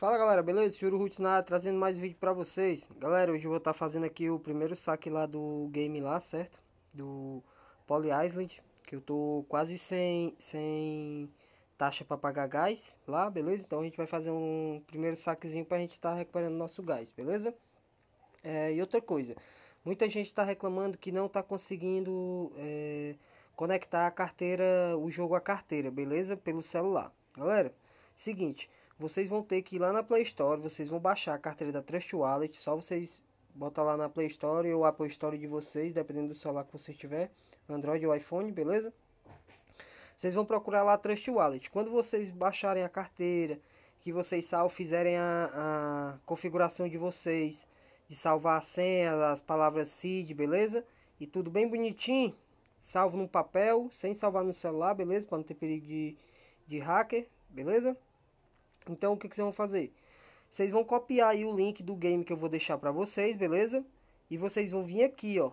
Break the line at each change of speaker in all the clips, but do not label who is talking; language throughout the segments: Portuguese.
Fala galera, beleza? Juro Rutinar trazendo mais vídeo pra vocês Galera, hoje eu vou estar tá fazendo aqui o primeiro saque lá do game lá, certo? Do Poly Island Que eu tô quase sem, sem taxa pra pagar gás lá, beleza? Então a gente vai fazer um primeiro saquezinho pra gente estar tá recuperando nosso gás, beleza? É, e outra coisa Muita gente tá reclamando que não tá conseguindo é, conectar a carteira, o jogo à carteira, beleza? Pelo celular Galera, seguinte vocês vão ter que ir lá na Play Store, vocês vão baixar a carteira da Trust Wallet, só vocês botar lá na Play Store ou Apple Store de vocês, dependendo do celular que você tiver, Android ou iPhone, beleza? Vocês vão procurar lá a Trust Wallet. Quando vocês baixarem a carteira, que vocês salvo, fizerem a, a configuração de vocês, de salvar a senha, as palavras seed, beleza? E tudo bem bonitinho, salvo no papel, sem salvar no celular, beleza? Para não ter perigo de, de hacker, beleza? Então o que, que vocês vão fazer? Vocês vão copiar aí o link do game que eu vou deixar para vocês, beleza? E vocês vão vir aqui, ó,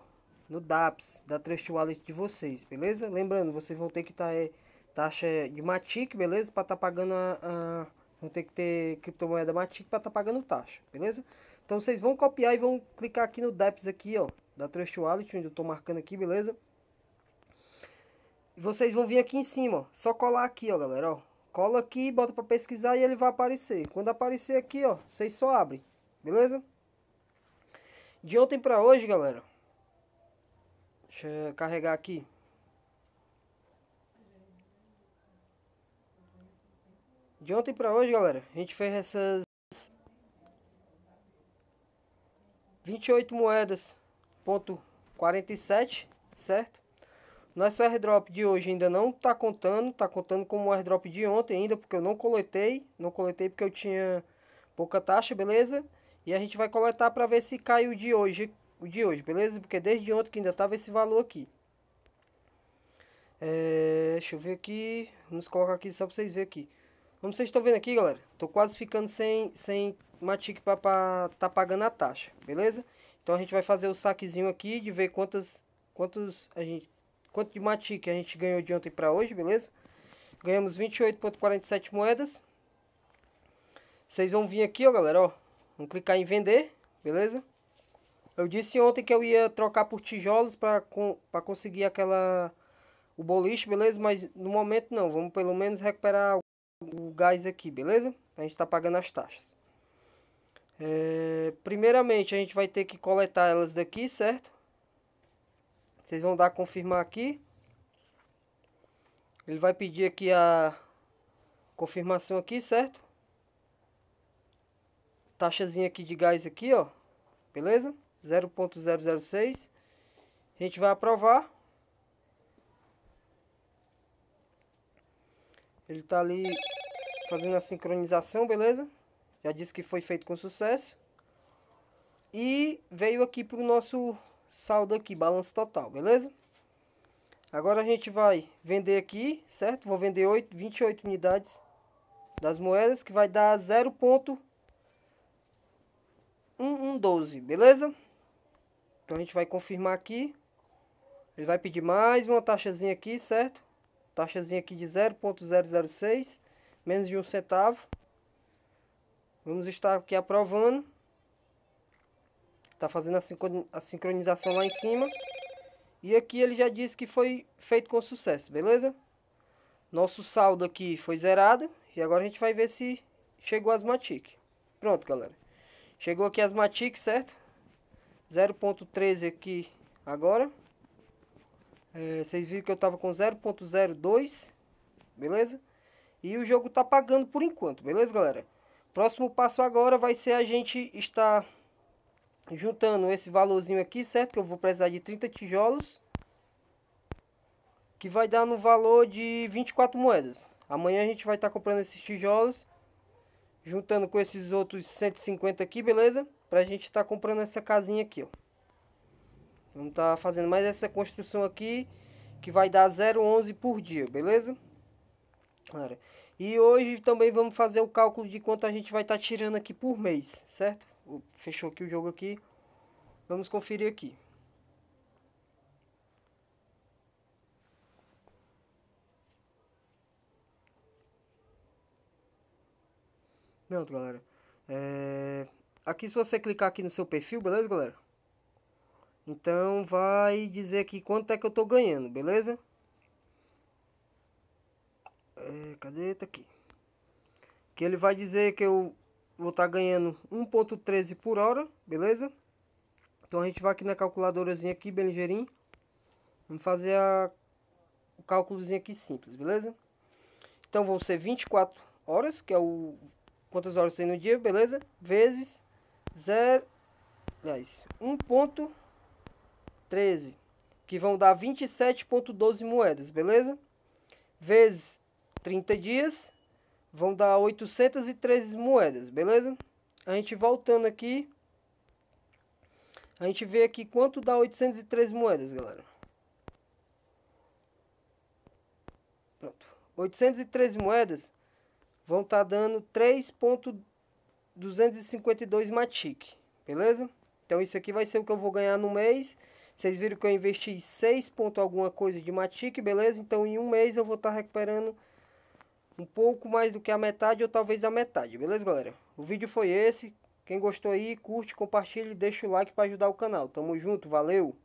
no DAPS da Trust Wallet de vocês, beleza? Lembrando, vocês vão ter que estar tá, é, taxa de Matic, beleza? Para estar tá pagando a, a, vão ter que ter criptomoeda Matic para estar tá pagando taxa, beleza? Então vocês vão copiar e vão clicar aqui no DAPS aqui, ó, da Trust Wallet, onde eu tô marcando aqui, beleza? E vocês vão vir aqui em cima, ó, só colar aqui, ó, galera, ó. Cola aqui, bota para pesquisar e ele vai aparecer. Quando aparecer aqui, ó, vocês só abrem, beleza? De ontem para hoje, galera. Deixa eu carregar aqui. De ontem para hoje, galera, a gente fez essas 28 moedas, ponto 47, certo? Nosso airdrop de hoje ainda não está contando, está contando como o airdrop de ontem ainda, porque eu não coletei, não coletei porque eu tinha pouca taxa, beleza? E a gente vai coletar para ver se cai o de hoje, o de hoje, beleza? Porque desde ontem que ainda estava esse valor aqui. É, deixa eu ver aqui, vamos colocar aqui só para vocês verem aqui. Como vocês estão vendo aqui, galera, tô quase ficando sem, sem Matic para tá pagando a taxa, beleza? Então a gente vai fazer o saquezinho aqui de ver quantas, quantos a gente quanto de mati que a gente ganhou de ontem para hoje, beleza? Ganhamos 28.47 moedas. Vocês vão vir aqui, ó, galera, ó. Vão clicar em vender, beleza? Eu disse ontem que eu ia trocar por tijolos para para conseguir aquela o boliche, beleza? Mas no momento não, vamos pelo menos recuperar o gás aqui, beleza? A gente está pagando as taxas. É, primeiramente, a gente vai ter que coletar elas daqui, certo? Vocês vão dar confirmar aqui. Ele vai pedir aqui a confirmação aqui, certo? Taxazinha aqui de gás aqui, ó. Beleza? 0.006. A gente vai aprovar. Ele tá ali fazendo a sincronização, beleza? Já disse que foi feito com sucesso. E veio aqui pro nosso saldo aqui, balanço total, beleza? Agora a gente vai vender aqui, certo? Vou vender 8, 28 unidades das moedas, que vai dar 0.112, beleza? Então a gente vai confirmar aqui. Ele vai pedir mais uma taxazinha aqui, certo? Taxazinha aqui de 0.006, menos de um centavo. Vamos estar aqui aprovando. Tá fazendo a sincronização lá em cima. E aqui ele já disse que foi feito com sucesso, beleza? Nosso saldo aqui foi zerado. E agora a gente vai ver se chegou as Matic. Pronto, galera. Chegou aqui as Matic, certo? 0.13 aqui agora. É, vocês viram que eu tava com 0.02, beleza? E o jogo tá pagando por enquanto, beleza, galera? Próximo passo agora vai ser a gente estar juntando esse valorzinho aqui, certo? Que eu vou precisar de 30 tijolos. Que vai dar no valor de 24 moedas. Amanhã a gente vai estar tá comprando esses tijolos. Juntando com esses outros 150 aqui, beleza? Pra gente estar tá comprando essa casinha aqui, ó. Vamos estar tá fazendo mais essa construção aqui. Que vai dar 0,11 por dia, beleza? E hoje também vamos fazer o cálculo de quanto a gente vai estar tá tirando aqui por mês, certo? Fechou aqui o jogo aqui. Vamos conferir aqui. Pronto, galera. É... Aqui se você clicar aqui no seu perfil, beleza, galera? Então vai dizer aqui quanto é que eu tô ganhando, beleza? É... Cadê? Tá aqui. Que ele vai dizer que eu vou estar tá ganhando 1.13 por hora, beleza? Então a gente vai aqui na calculadorazinha aqui, bem ligeirinho. Vamos fazer a, o cálculozinho aqui simples, beleza? Então vão ser 24 horas, que é o quantas horas tem no dia, beleza? Vezes 0, aliás, 1.13, que vão dar 27.12 moedas, beleza? Vezes 30 dias, vão dar 813 moedas, beleza? A gente voltando aqui, a gente vê aqui quanto dá 803 moedas, galera. Pronto. 803 moedas vão estar tá dando 3.252 Matic, beleza? Então isso aqui vai ser o que eu vou ganhar no mês. Vocês viram que eu investi 6 ponto alguma coisa de Matic, beleza? Então em um mês eu vou estar tá recuperando um pouco mais do que a metade ou talvez a metade, beleza galera? O vídeo foi esse, quem gostou aí, curte, compartilha e deixa o like para ajudar o canal. Tamo junto, valeu!